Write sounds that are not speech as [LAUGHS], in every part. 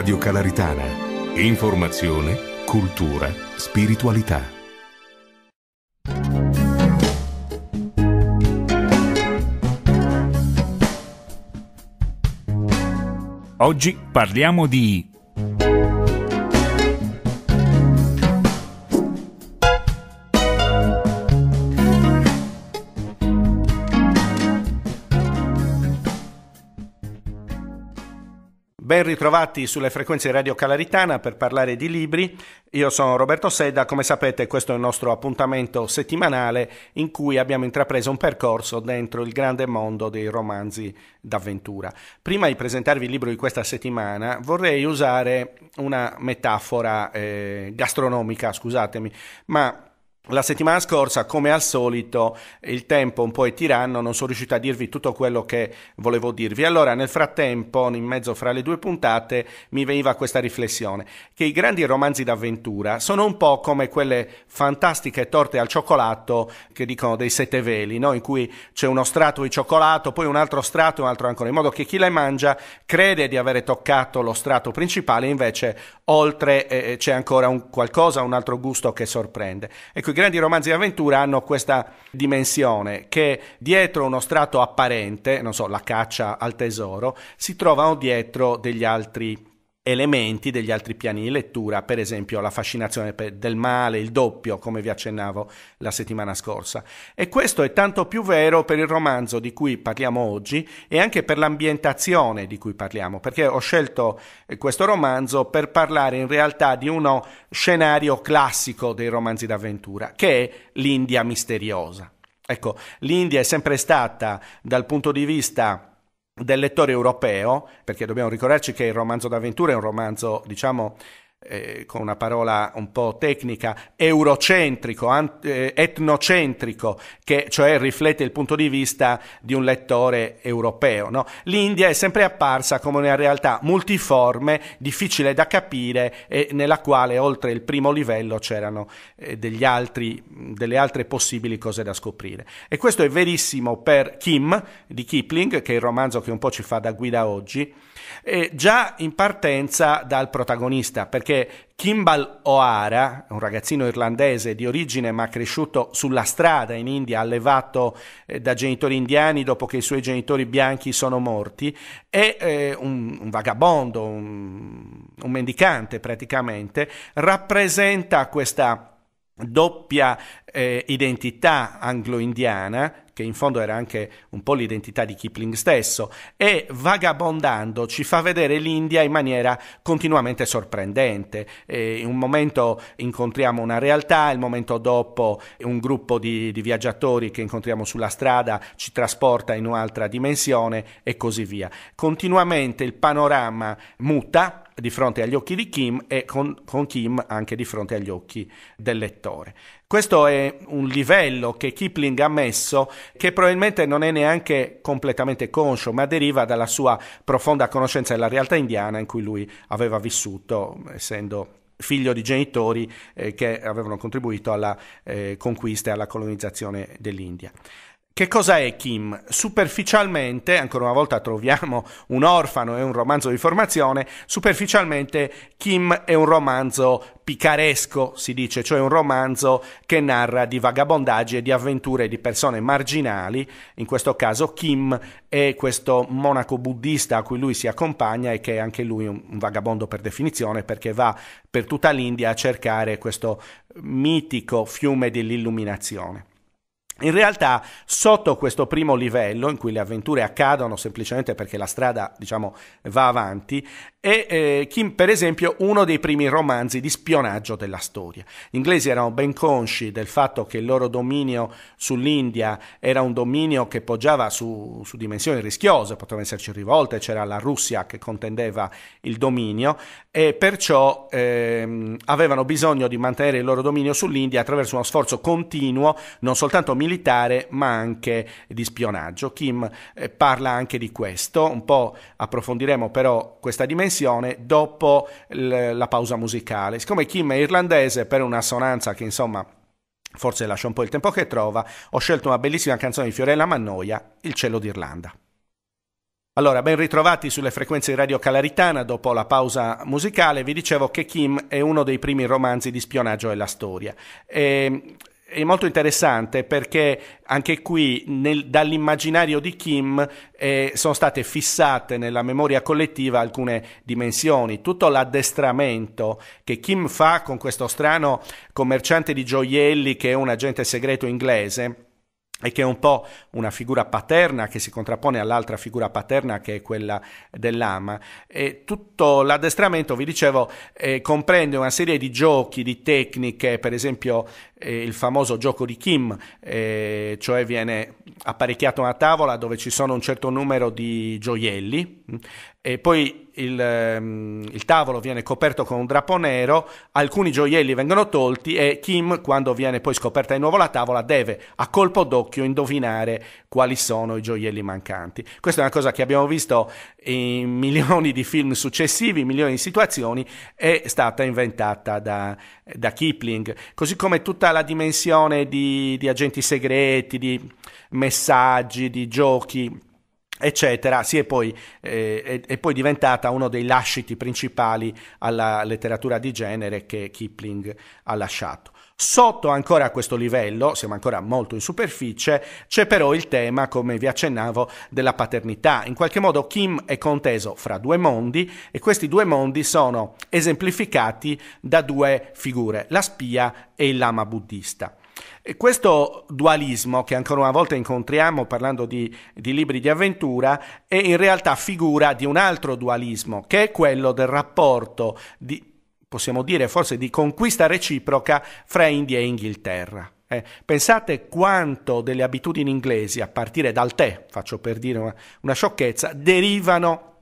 Radio Calaritana. Informazione, cultura, spiritualità. Oggi parliamo di Ben ritrovati sulle frequenze Radio Calaritana per parlare di libri. Io sono Roberto Seda, come sapete questo è il nostro appuntamento settimanale in cui abbiamo intrapreso un percorso dentro il grande mondo dei romanzi d'avventura. Prima di presentarvi il libro di questa settimana vorrei usare una metafora eh, gastronomica, scusatemi, ma la settimana scorsa, come al solito, il tempo un po' è tiranno, non sono riuscito a dirvi tutto quello che volevo dirvi. Allora, nel frattempo, in mezzo fra le due puntate, mi veniva questa riflessione, che i grandi romanzi d'avventura sono un po' come quelle fantastiche torte al cioccolato che dicono dei sette veli, no? in cui c'è uno strato di cioccolato, poi un altro strato e un altro ancora, in modo che chi le mangia crede di avere toccato lo strato principale, invece oltre eh, eh c'è ancora un qualcosa, un altro gusto che sorprende. Ecco, grandi romanzi di avventura hanno questa dimensione che dietro uno strato apparente, non so, la caccia al tesoro, si trovano dietro degli altri elementi degli altri piani di lettura, per esempio la fascinazione del male, il doppio, come vi accennavo la settimana scorsa. E questo è tanto più vero per il romanzo di cui parliamo oggi e anche per l'ambientazione di cui parliamo, perché ho scelto eh, questo romanzo per parlare in realtà di uno scenario classico dei romanzi d'avventura, che è l'India misteriosa. Ecco, l'India è sempre stata dal punto di vista del lettore europeo, perché dobbiamo ricordarci che il romanzo d'avventura è un romanzo, diciamo, eh, con una parola un po' tecnica, eurocentrico, ant- eh, etnocentrico, che cioè riflette il punto di vista di un lettore europeo. No? L'India è sempre apparsa come una realtà multiforme, difficile da capire e nella quale oltre il primo livello c'erano eh, altri, delle altre possibili cose da scoprire. E questo è verissimo per Kim di Kipling, che è il romanzo che un po' ci fa da guida oggi, eh, già in partenza dal protagonista, perché Kimball O'Hara, un ragazzino irlandese di origine ma cresciuto sulla strada in India, allevato eh, da genitori indiani dopo che i suoi genitori bianchi sono morti, è eh, un, un, vagabondo, un, un mendicante praticamente, rappresenta questa doppia eh, identità anglo-indiana che in fondo era anche un po' l'identità di Kipling stesso, e vagabondando ci fa vedere l'India in maniera continuamente sorprendente. E in un momento incontriamo una realtà, il momento dopo un gruppo di, di viaggiatori che incontriamo sulla strada ci trasporta in un'altra dimensione e così via. Continuamente il panorama muta di fronte agli occhi di Kim e con, con, Kim anche di fronte agli occhi del lettore. Questo è un livello che Kipling ha messo che probabilmente non è neanche completamente conscio, ma deriva dalla sua profonda conoscenza della realtà indiana in cui lui aveva vissuto, essendo figlio di genitori eh, che avevano contribuito alla eh, conquista e alla colonizzazione dell'India. Che cosa è Kim? Superficialmente, ancora una volta troviamo un orfano e un romanzo di formazione, superficialmente Kim è un romanzo picaresco, si dice, cioè un romanzo che narra di vagabondaggi e di avventure di persone marginali, in questo caso Kim è questo monaco buddista a cui lui si accompagna e che è anche lui un vagabondo per definizione perché va per tutta l'India a cercare questo mitico fiume dell'illuminazione. In realtà, sotto questo primo livello, in cui le avventure accadono semplicemente perché la strada, diciamo, va avanti, è eh, Kim, per esempio, uno dei primi romanzi di spionaggio della storia. Gli inglesi erano ben consci del fatto che il loro dominio sull'India era un dominio che poggiava su, su dimensioni rischiose, potevano esserci rivolte, c'era la Russia che contendeva il dominio, e perciò eh, avevano bisogno di mantenere il loro dominio sull'India attraverso uno sforzo continuo, non soltanto militare, militare ma anche di spionaggio. Kim eh, parla anche di questo, un po' approfondiremo però questa dimensione dopo la pausa musicale. Siccome Kim è irlandese per un'assonanza che insomma forse lascia un po' il tempo che trova, ho scelto una bellissima canzone di Fiorella Mannoia, Il cielo d'Irlanda. Allora, ben ritrovati sulle frequenze di Radio Calaritana dopo la pausa musicale. Vi dicevo che Kim è uno dei primi romanzi di spionaggio della storia. E ehm, è molto interessante perché anche qui nel, dall'immaginario di Kim eh, sono state fissate nella memoria collettiva alcune dimensioni, tutto l'addestramento che Kim fa con questo strano commerciante di gioielli che è un agente segreto inglese e che è un po' una figura paterna che si contrappone all'altra figura paterna che è quella dell'ama. E tutto l'addestramento, vi dicevo, eh, comprende una serie di giochi, di tecniche, per esempio eh, il famoso gioco di Kim, eh, cioè viene apparecchiata una tavola dove ci sono un certo numero di gioielli mm, e poi il, ehm, il, tavolo viene coperto con un drappo nero, alcuni gioielli vengono tolti e Kim, quando viene poi scoperta di nuovo la tavola, deve a colpo d'occhio indovinare quali sono i gioielli mancanti. Questa è una cosa che abbiamo visto in [LAUGHS] milioni di film successivi, in milioni di situazioni, è stata inventata da, da Kipling, così come tutta tutta la dimensione di, di agenti segreti, di messaggi, di giochi eccetera, si è poi, eh, è, è poi, diventata uno dei lasciti principali alla letteratura di genere che Kipling ha lasciato. Sotto ancora questo livello, siamo ancora molto in superficie, c'è però il tema, come vi accennavo, della paternità. In qualche modo Kim è conteso fra due mondi e questi due mondi sono esemplificati da due figure, la spia e il lama buddista. E questo dualismo che ancora una volta incontriamo parlando di, di, libri di avventura è in realtà figura di un altro dualismo che è quello del rapporto di possiamo dire forse di conquista reciproca fra India e Inghilterra. Eh, pensate quanto delle abitudini inglesi, a partire dal tè, faccio per dire una, una sciocchezza, derivano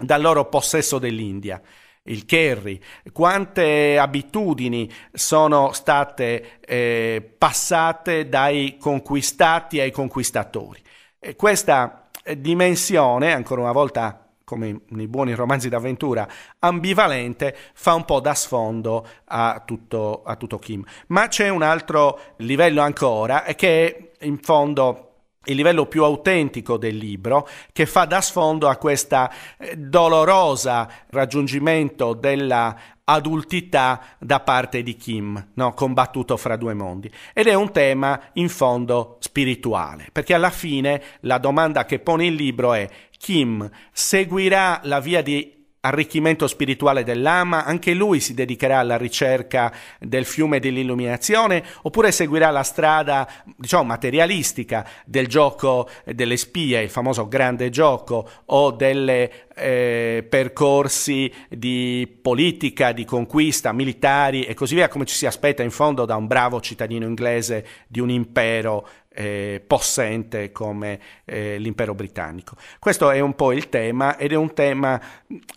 dal loro possesso dell'India il Kerry, quante abitudini sono state eh, passate dai conquistati ai conquistatori. E questa dimensione, ancora una volta come nei buoni romanzi d'avventura, ambivalente, fa un po' da sfondo a tutto, a tutto Kim. Ma c'è un altro livello ancora, che è in fondo il livello più autentico del libro, che fa da sfondo a questo eh, doloroso raggiungimento della adultità da parte di Kim, no? combattuto fra due mondi. Ed è un tema in fondo spirituale, perché alla fine la domanda che pone il libro è Kim seguirà la via di arricchimento spirituale del Lama, anche lui si dedicherà alla ricerca del fiume dell'illuminazione, oppure seguirà la strada, diciamo, materialistica del gioco delle spie, il famoso grande gioco, o delle eh, percorsi di politica, di conquista, militari e così via, come ci si aspetta in fondo da un bravo cittadino inglese di un impero eh, possente come eh, l'impero britannico. Questo è un po' il tema ed è un tema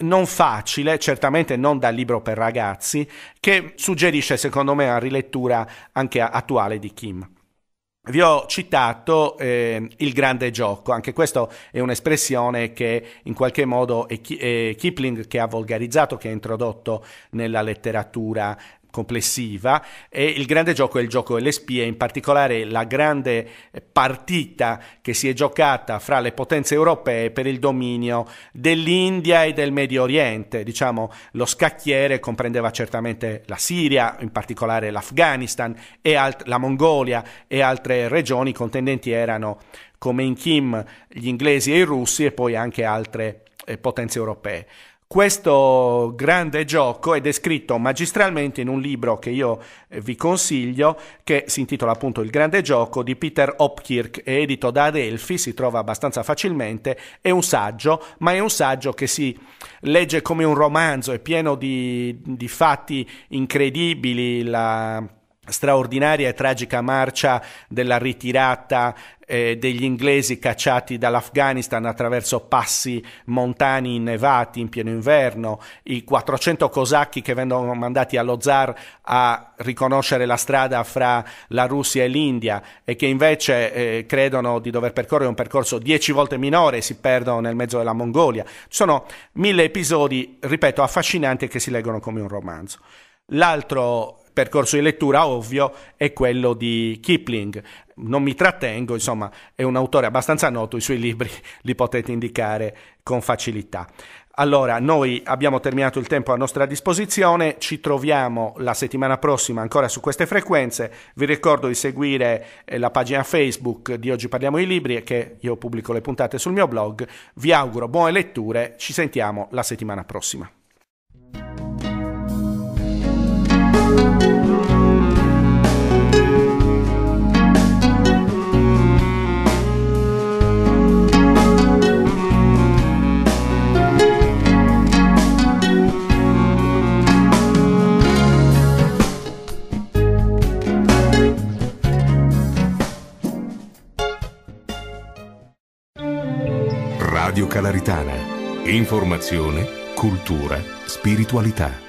non facile, certamente non da libro per ragazzi, che suggerisce secondo me una rilettura anche attuale di Kim. Vi ho citato eh, il grande gioco, anche questa è un'espressione che in qualche modo è, Ki- è Kipling che ha volgarizzato, che ha introdotto nella letteratura complessiva e il grande gioco è il gioco delle spie, in particolare la grande partita che si è giocata fra le potenze europee per il dominio dell'India e del Medio Oriente. Diciamo, lo scacchiere comprendeva certamente la Siria, in particolare l'Afghanistan e alt- la Mongolia e altre regioni contendenti erano come in Kim gli inglesi e i russi e poi anche altre eh, potenze europee. Questo grande gioco è descritto magistralmente in un libro che io eh, vi consiglio, che si intitola appunto Il grande gioco di Peter Hopkirk, è edito da Adelphi, si trova abbastanza facilmente, è un saggio, ma è un saggio che si legge come un romanzo, è pieno di, di fatti incredibili, la straordinaria e tragica marcia della ritirata eh, degli inglesi cacciati dall'Afghanistan attraverso passi montani innevati in pieno inverno, i 400 cosacchi che vengono mandati allo zar a riconoscere la strada fra la Russia e l'India e che invece eh, credono di dover percorrere un percorso dieci volte minore e si perdono nel mezzo della Mongolia. sono mille episodi, ripeto, affascinanti che si leggono come un romanzo. L'altro percorso di lettura ovvio è quello di Kipling. Non mi trattengo, insomma, è un autore abbastanza noto, i suoi libri [LAUGHS] li potete indicare con facilità. Allora, noi abbiamo terminato il tempo a nostra disposizione, ci troviamo la settimana prossima ancora su queste frequenze, vi ricordo di seguire eh, la pagina Facebook di Oggi Parliamo i Libri e che io pubblico le puntate sul mio blog, vi auguro buone letture, ci sentiamo la settimana prossima. Calaritana. Informazione, cultura, spiritualità.